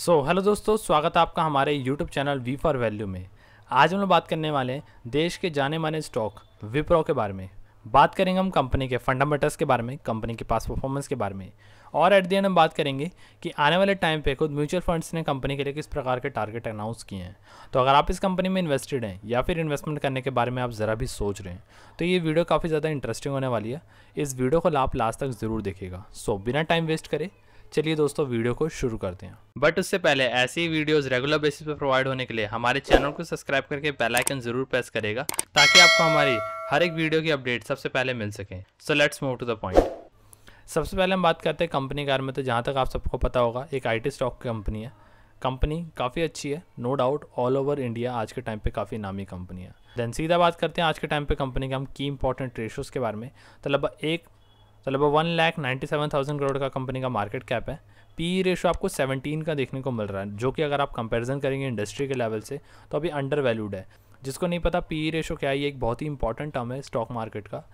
सो so, hello दोस्तों स्वागत है आपका हमारे YouTube channel V for value में आज हम लोग बात करने वाले हैं देश के जाने माने स्टॉक विप्रो के बारे में बात करेंगे हम कंपनी के फंडामेंटल्स के बारे में कंपनी के पास परफॉर्मेंस के बारे में और एट दी एंड हम बात करेंगे कि आने वाले टाइम पे खुद म्यूचुअल फंड्स ने कंपनी के लिए किस प्रकार के टारगेट अनाउंस किए हैं तो अगर आप इस कंपनी में इन्वेस्टेड हैं या फिर इन्वेस्टमेंट करने के बारे में आप ज़रा भी सोच रहे हैं तो ये वीडियो काफ़ी ज़्यादा इंटरेस्टिंग होने वाली है इस वीडियो को आप लास्ट तक ज़रूर देखेगा सो बिना टाइम वेस्ट करें चलिए दोस्तों वीडियो को शुरू करते हैं बट उससे पहले ऐसी वीडियोस रेगुलर बेसिस पर प्रोवाइड होने के लिए हमारे चैनल को सब्सक्राइब करके बेल आइकन जरूर प्रेस करेगा ताकि आपको हमारी हर एक वीडियो की अपडेट सबसे पहले मिल सके so let's move to the point सबसे पहले हम बात करते हैं कंपनी के बारे में तो जहाँ तक आप सबको पता होगा एक आईटी स्टॉक कंपनी है कंपनी काफ़ी अच्छी है no doubt all over India आज के टाइम पे काफ़ी नामी कंपनी है देन सीधा बात करते हैं आज के टाइम पे कंपनी के हम की इंपॉर्टेंट रेशोज़ के बारे में तो लगभग एक तो लगभग one lakh ninety seven thousand crore का कंपनी का मार्केट कैप है पी रेशो e आपको सेवनटीन का देखने को मिल रहा है जो कि अगर आप कंपेरिजन करेंगे इंडस्ट्री के लेवल से तो अभी अंडर वैल्यूड है जिसको नहीं पता पी रेशो e क्या है ये एक बहुत ही इंपॉर्टेंट टर्म है स्टॉक मार्केट का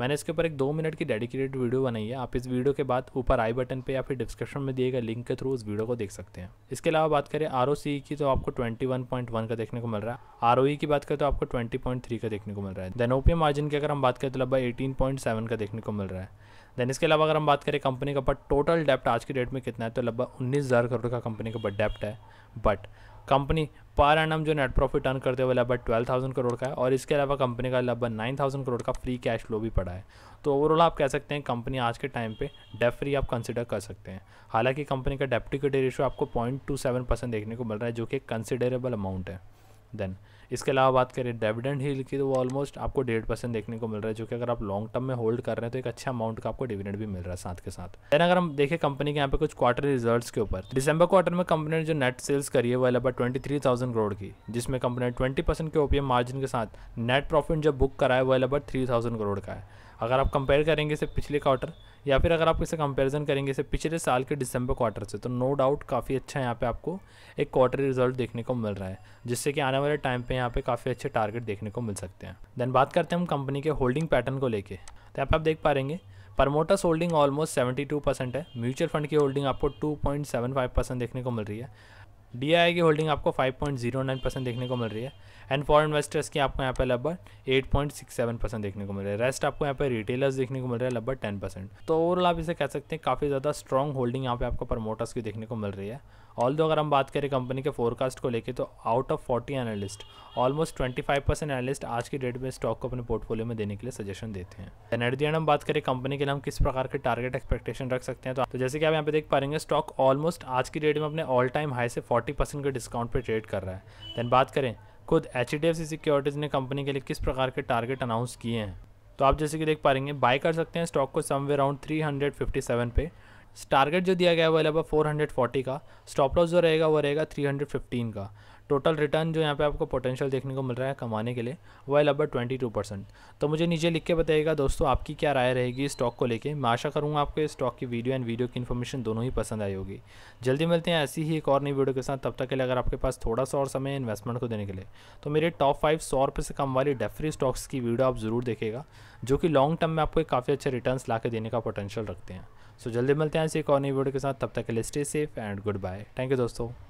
मैंने इसके ऊपर एक दो मिनट की डेडिकेटेड वीडियो बनाई है आप इस वीडियो के बाद ऊपर आई बटन पे या फिर डिस्क्रिप्शन में दिए गए लिंक के थ्रू उस वीडियो को देख सकते हैं इसके अलावा बात करें आर e की तो आपको ट्वेंटी का देखने को मिल रहा है आर e की बात करें तो आपको ट्वेंटी का देखने को मिल रहा है देन ओपी मार्जिन की अगर हम बात करें तो लगभग एटीन का देखने को मिल रहा है देन इसके अलावा अगर हम बात करें कंपनी का बट टोटल डेप्ट आज के डेट में कितना है तो लगभग उन्नीस हज़ार करोड़ का कंपनी का बट डेप्ट है बट कंपनी पर एनम जो नेट प्रॉफिट अर्न करते हुए लगभग ट्वेल्व थाउजेंड करोड़ का है और इसके अलावा कंपनी का लगभग नाइन थाउजेंड करोड़ का फ्री कैश फ्लो भी पड़ा है तो ओवरऑल आप कह सकते हैं कंपनी आज के टाइम पे डेप फ्री आप कंसिडर कर सकते हैं हालांकि कंपनी का डेप्टी कटी रेशो आपको पॉइंट टू सेवन परसेंट देखने को मिल रहा है जो कि कंसिडरेबल अमाउंट है देन इसके अलावा बात करें डिविडेंड हील की तो वो ऑलमोस्ट आपको डेढ़ परसेंट देखने को मिल रहा है जो कि अगर आप लॉन्ग टर्म में होल्ड कर रहे हैं तो एक अच्छा अमाउंट का आपको डिविडेंड भी मिल रहा है साथ के साथ देन अगर हम देखें कंपनी के यहाँ पे कुछ क्वार्टर रिजल्ट्स के ऊपर दिसंबर क्वार्टर में कंपनी ने जो नेट सेल्स करी है वो लगभग ट्वेंटी थ्री थाउजेंड करोड़ की जिसमें कंपनी ने ट्वेंटी परसेंट के ओपीएम मार्जिन के साथ नेट प्रॉफिट जब बुक कराया वो लगभग थ्री थाउजेंड करोड़ का है अगर आप कंपेयर करेंगे इसे पिछले क्वार्टर या फिर अगर आप इसे कंपैरिजन करेंगे इसे पिछले साल के दिसंबर क्वार्टर से तो नो डाउट काफ़ी अच्छा यहाँ पे आपको एक क्वार्टर रिजल्ट देखने को मिल रहा है जिससे कि आने वाले टाइम पे यहाँ पे काफ़ी अच्छे टारगेट देखने को मिल सकते हैं देन बात करते हैं हम कंपनी के होल्डिंग पैटर्न को लेकर तो यहाँ पर आप देख पा रहेंगे परमोटर्स होल्डिंग ऑलमोस्ट 72 परसेंट है म्यूचुअल फंड की होल्डिंग आपको 2.75 परसेंट देखने को मिल रही है डी की होल्डिंग आपको 5.09 परसेंट देखने को मिल रही है एंड फॉर इन्वेस्टर्स की आपको यहाँ पे लगभग 8.67 परसेंट देखने को मिल रहा है रेस्ट आपको यहाँ पे रिटेलर्स देखने को मिल रहा है लगभग 10 परसेंट तो ओवरऑल आप इसे कह सकते हैं काफ़ी ज़्यादा स्ट्रॉन्ग होल्डिंग यहाँ पे आपको प्रमोटर्स की देखने को मिल रही है ऑल दो अगर हम बात करें कंपनी के फोरकास्ट को लेकर तो out of forty analyst almost twenty five percent analyst आज की डेट में स्टॉक को अपने पोर्टफोलियो में देने के लिए सजेशन देते हैं एनर्जी एंड हम बात करें कंपनी के लिए हम किस प्रकार के टारगेट एक्सपेक्टेशन रख सकते हैं तो, तो, जैसे कि आप यहाँ पे देख पाएंगे स्टॉक ऑलमोस्ट आज की डेट में अपने ऑल टाइम हाई से फोर्टी परसेंट के डिस्काउंट पर ट्रेड कर रहा है देन बात करें खुद H D F C securities ने कंपनी के लिए किस प्रकार के टारगेट अनाउंस किए हैं तो आप जैसे कि देख पा रहे हैं बाय कर सकते हैं स्टॉक को समवे अराउंड 357 पे टारगेट जो दिया गया वो लगभग फोर हंड्रेड फोर्टी का स्टॉप लॉस जो रहेगा वो रहेगा थ्री हंड्रेड फिफ्टीन का टोटल रिटर्न जो यहाँ पे आपको पोटेंशियल देखने को मिल रहा है कमाने के लिए वो है लगभग ट्वेंटी टू परसेंट तो मुझे नीचे लिख के बताइएगा दोस्तों आपकी क्या राय रहेगी इस स्टॉक को लेके मैं आशा करूँगा आपको इस स्टॉक की वीडियो एंड वीडियो की इन्फॉर्मेशन दोनों ही पसंद आई होगी जल्दी मिलते हैं ऐसी ही एक और नई वीडियो के साथ तब तक के लिए अगर आपके पास थोड़ा सा और समय इन्वेस्टमेंट को देने के लिए तो मेरे टॉप फाइव सौ रुपये से कम वाली डेफरी स्टॉक्स की वीडियो आप ज़रूर देखेगा जो कि लॉन्ग टर्म में आपको काफ़ी अच्छे रिटर्न ला देने का पोटेंशियल रखते हैं सो जल्दी मिलते हैं ऐसे एक और नई वीडियो के साथ तब तक के लिए stay safe and good bye thank you दोस्तों